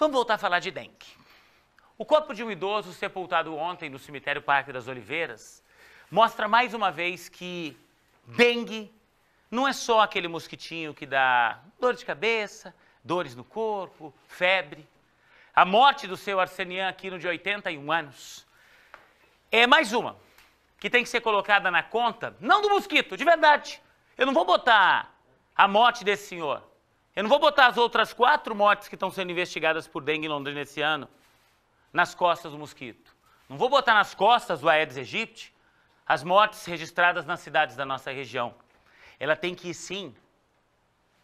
Vamos voltar a falar de dengue. O corpo de um idoso sepultado ontem no cemitério Parque das Oliveiras mostra mais uma vez que dengue não é só aquele mosquitinho que dá dor de cabeça, dores no corpo, febre. A morte do seu Arsenian Aquino, de 81 anos, é mais uma que tem que ser colocada na conta, não do mosquito, de verdade. Eu não vou botar a morte desse senhor eu não vou botar as outras quatro mortes que estão sendo investigadas por dengue em Londrina esse ano nas costas do mosquito. Não vou botar nas costas do Aedes aegypti as mortes registradas nas cidades da nossa região. Ela tem que ir, sim,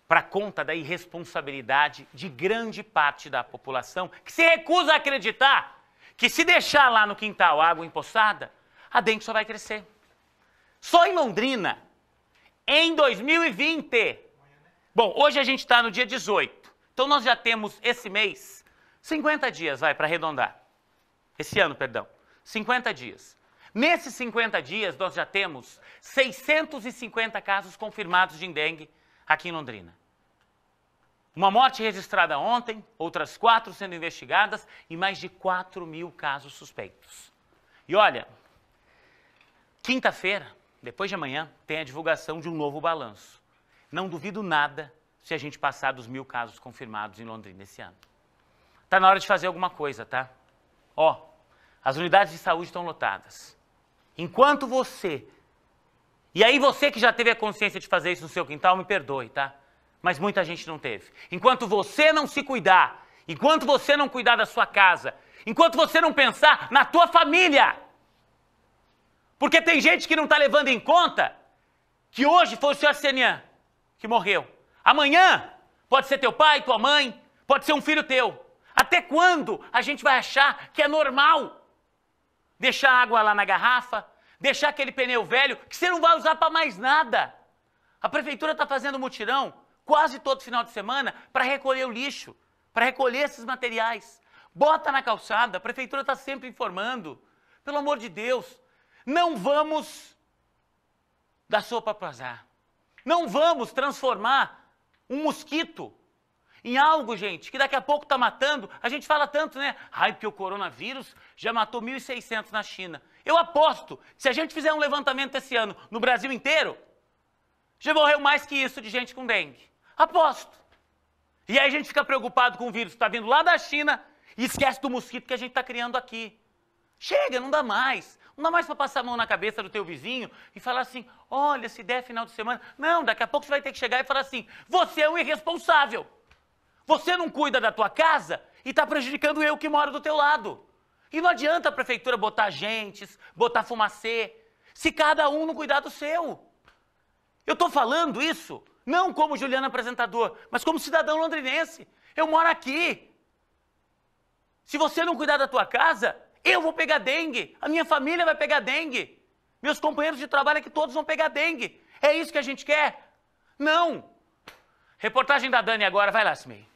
para conta da irresponsabilidade de grande parte da população que se recusa a acreditar que se deixar lá no quintal água empoçada, a dengue só vai crescer. Só em Londrina, em 2020, Bom, hoje a gente está no dia 18. Então nós já temos esse mês 50 dias, vai, para arredondar. Esse ano, perdão. 50 dias. Nesses 50 dias, nós já temos 650 casos confirmados de dengue aqui em Londrina. Uma morte registrada ontem, outras quatro sendo investigadas e mais de 4 mil casos suspeitos. E olha, quinta-feira, depois de amanhã, tem a divulgação de um novo balanço. Não duvido nada se a gente passar dos mil casos confirmados em Londrina esse ano. Está na hora de fazer alguma coisa, tá? Ó, as unidades de saúde estão lotadas. Enquanto você. E aí, você que já teve a consciência de fazer isso no seu quintal, me perdoe, tá? Mas muita gente não teve. Enquanto você não se cuidar, enquanto você não cuidar da sua casa, enquanto você não pensar na tua família. Porque tem gente que não está levando em conta que hoje foi o senhor Senian que morreu. Amanhã pode ser teu pai, tua mãe, pode ser um filho teu. Até quando a gente vai achar que é normal deixar água lá na garrafa, deixar aquele pneu velho que você não vai usar para mais nada? A prefeitura está fazendo mutirão quase todo final de semana para recolher o lixo, para recolher esses materiais. Bota na calçada, a prefeitura está sempre informando. Pelo amor de Deus, não vamos dar sopa para azar. Não vamos transformar um mosquito em algo, gente, que daqui a pouco está matando. A gente fala tanto, né? Ai, porque o coronavírus já matou 1.600 na China. Eu aposto, se a gente fizer um levantamento esse ano no Brasil inteiro, já morreu mais que isso de gente com dengue. Aposto. E aí a gente fica preocupado com o vírus que está vindo lá da China e esquece do mosquito que a gente está criando aqui. Chega, não dá mais. Não dá mais para passar a mão na cabeça do teu vizinho e falar assim, olha, se der final de semana. Não, daqui a pouco você vai ter que chegar e falar assim, você é um irresponsável. Você não cuida da tua casa e está prejudicando eu que moro do teu lado. E não adianta a prefeitura botar agentes, botar fumacê, se cada um não cuidar do seu. Eu estou falando isso não como Juliana apresentador, mas como cidadão londrinense. Eu moro aqui. Se você não cuidar da tua casa, eu vou pegar dengue, a minha família vai pegar dengue, meus companheiros de trabalho aqui é todos vão pegar dengue. É isso que a gente quer? Não! Reportagem da Dani agora, vai lá, Smei.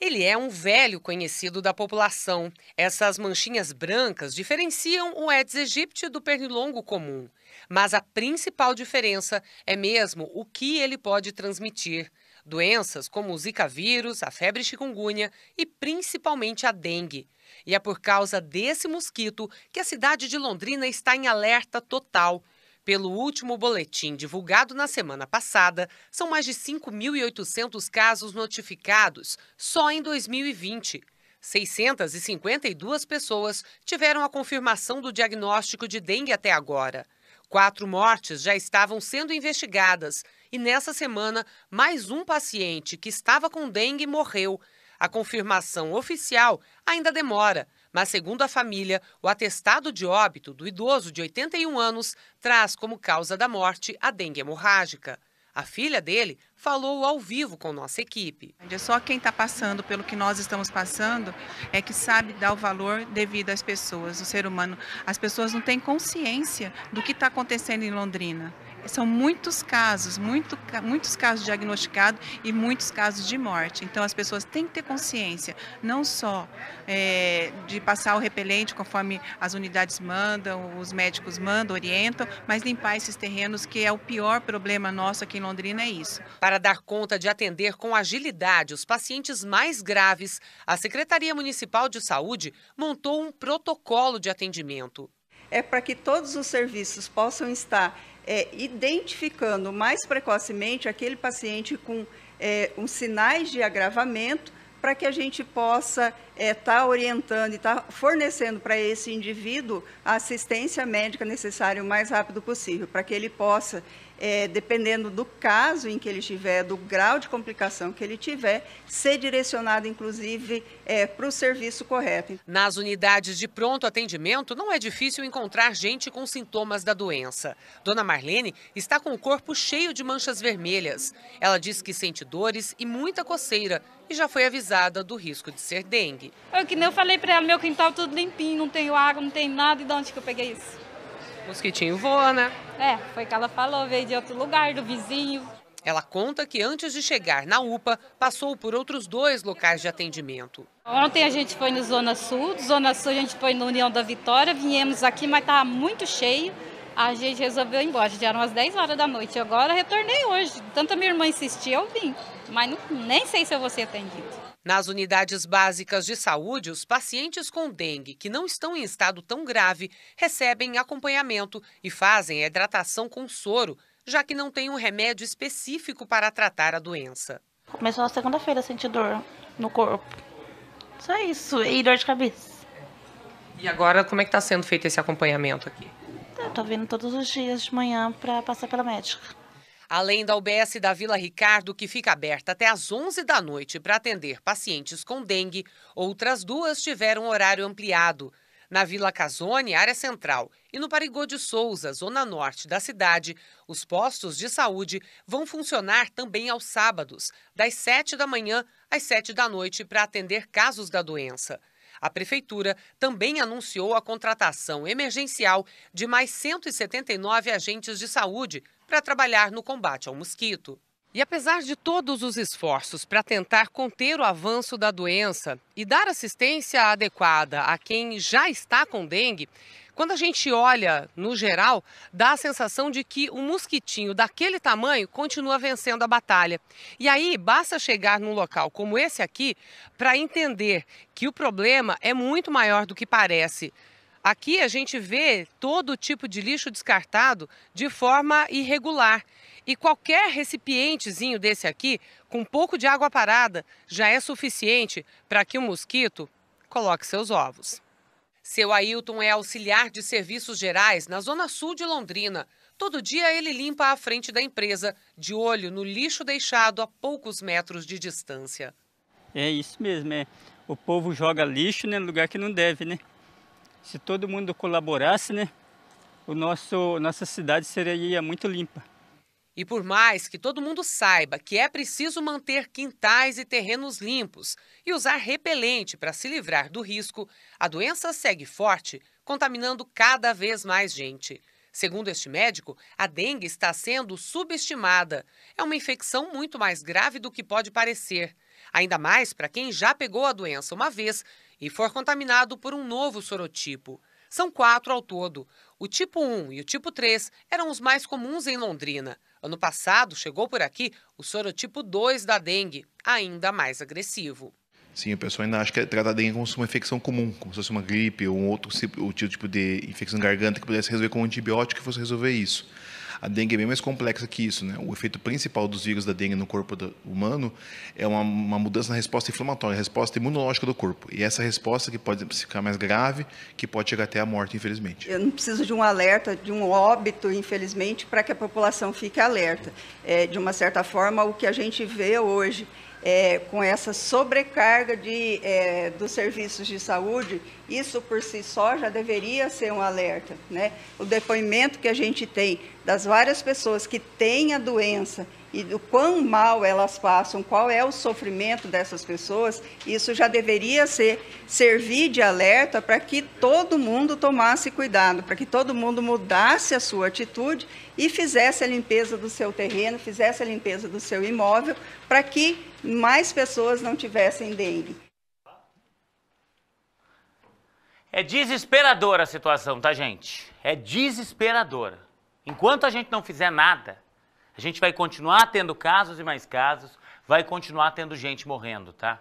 Ele é um velho conhecido da população. Essas manchinhas brancas diferenciam o Aedes aegypti do pernilongo comum. Mas a principal diferença é mesmo o que ele pode transmitir doenças como o Zika vírus, a febre chikungunya e principalmente a dengue. E é por causa desse mosquito que a cidade de Londrina está em alerta total. Pelo último boletim divulgado na semana passada, são mais de 5.800 casos notificados só em 2020. 652 pessoas tiveram a confirmação do diagnóstico de dengue até agora. Quatro mortes já estavam sendo investigadas e nessa semana mais um paciente que estava com dengue morreu. A confirmação oficial ainda demora, mas segundo a família, o atestado de óbito do idoso de 81 anos traz como causa da morte a dengue hemorrágica. A filha dele falou ao vivo com nossa equipe. É Só quem está passando pelo que nós estamos passando é que sabe dar o valor devido às pessoas, o ser humano. As pessoas não têm consciência do que está acontecendo em Londrina são muitos casos, muito, muitos casos diagnosticados e muitos casos de morte. Então, as pessoas têm que ter consciência, não só é, de passar o repelente conforme as unidades mandam, os médicos mandam, orientam, mas limpar esses terrenos, que é o pior problema nosso aqui em Londrina, é isso. Para dar conta de atender com agilidade os pacientes mais graves, a Secretaria Municipal de Saúde montou um protocolo de atendimento é para que todos os serviços possam estar é, identificando mais precocemente aquele paciente com é, um sinais de agravamento para que a gente possa estar é, tá orientando e estar tá fornecendo para esse indivíduo a assistência médica necessária o mais rápido possível, para que ele possa é, dependendo do caso em que ele tiver, do grau de complicação que ele tiver, ser direcionado, inclusive, é, para o serviço correto. Nas unidades de pronto atendimento, não é difícil encontrar gente com sintomas da doença. Dona Marlene está com o corpo cheio de manchas vermelhas. Ela diz que sente dores e muita coceira e já foi avisada do risco de ser dengue. Eu é que nem eu falei para ela, meu quintal tudo limpinho, não tenho água, não tem nada, e de onde que eu peguei isso? Mosquitinho voa, né? É, foi o que ela falou, veio de outro lugar, do vizinho. Ela conta que antes de chegar na UPA, passou por outros dois locais de atendimento. Ontem a gente foi no Zona Sul, Zona Sul a gente foi no União da Vitória, viemos aqui, mas estava muito cheio. A gente resolveu ir embora, já eram umas 10 horas da noite. Agora retornei hoje. Tanta minha irmã insistia, eu vim mas não, nem sei se eu vou ser atendido. Nas unidades básicas de saúde, os pacientes com dengue que não estão em estado tão grave recebem acompanhamento e fazem a hidratação com soro, já que não tem um remédio específico para tratar a doença. Começou na segunda-feira a sentir dor no corpo. Só isso, e dor de cabeça. E agora, como é que está sendo feito esse acompanhamento aqui? Estou vindo todos os dias de manhã para passar pela médica. Além da UBS da Vila Ricardo, que fica aberta até às 11 da noite para atender pacientes com dengue, outras duas tiveram horário ampliado. Na Vila Casone, área central, e no Parigô de Souza, zona norte da cidade, os postos de saúde vão funcionar também aos sábados, das 7 da manhã às 7 da noite, para atender casos da doença. A Prefeitura também anunciou a contratação emergencial de mais 179 agentes de saúde para trabalhar no combate ao mosquito. E apesar de todos os esforços para tentar conter o avanço da doença e dar assistência adequada a quem já está com dengue, quando a gente olha no geral, dá a sensação de que o um mosquitinho daquele tamanho continua vencendo a batalha. E aí basta chegar num local como esse aqui para entender que o problema é muito maior do que parece. Aqui a gente vê todo tipo de lixo descartado de forma irregular. E qualquer recipientezinho desse aqui, com um pouco de água parada, já é suficiente para que o mosquito coloque seus ovos. Seu Ailton é auxiliar de serviços gerais na zona sul de Londrina. Todo dia ele limpa a frente da empresa, de olho no lixo deixado a poucos metros de distância. É isso mesmo, é. O povo joga lixo né, no lugar que não deve, né? se todo mundo colaborasse, né, o nosso, nossa cidade seria muito limpa. E por mais que todo mundo saiba que é preciso manter quintais e terrenos limpos e usar repelente para se livrar do risco, a doença segue forte, contaminando cada vez mais gente. Segundo este médico, a dengue está sendo subestimada. É uma infecção muito mais grave do que pode parecer. Ainda mais para quem já pegou a doença uma vez e for contaminado por um novo sorotipo. São quatro ao todo. O tipo 1 e o tipo 3 eram os mais comuns em Londrina. Ano passado chegou por aqui o sorotipo 2 da dengue, ainda mais agressivo. Sim, o pessoal ainda acha que é trata a dengue como se uma infecção comum, como se fosse uma gripe ou um tipo, outro tipo de infecção de garganta que pudesse resolver com um antibiótico e fosse resolver isso. A dengue é bem mais complexa que isso, né? O efeito principal dos vírus da dengue no corpo do, humano é uma, uma, mudança na resposta inflamatória, a resposta imunológica do corpo. E essa resposta que pode ficar mais grave, que pode chegar até a morte, infelizmente. Eu não preciso de um alerta, de um óbito, infelizmente, para que a população fique alerta. É, de uma certa forma, o que a gente vê hoje é, com essa sobrecarga de, é, dos serviços de saúde, isso por si só já deveria ser um alerta. Né? O depoimento que a gente tem das várias pessoas que têm a doença e do quão mal elas passam, qual é o sofrimento dessas pessoas, isso já deveria ser, servir de alerta para que todo mundo tomasse cuidado, para que todo mundo mudasse a sua atitude e fizesse a limpeza do seu terreno, fizesse a limpeza do seu imóvel, para que mais pessoas não tivessem dengue. É desesperadora a situação, tá, gente? É desesperadora. Enquanto a gente não fizer nada, a gente vai continuar tendo casos e mais casos, vai continuar tendo gente morrendo, tá?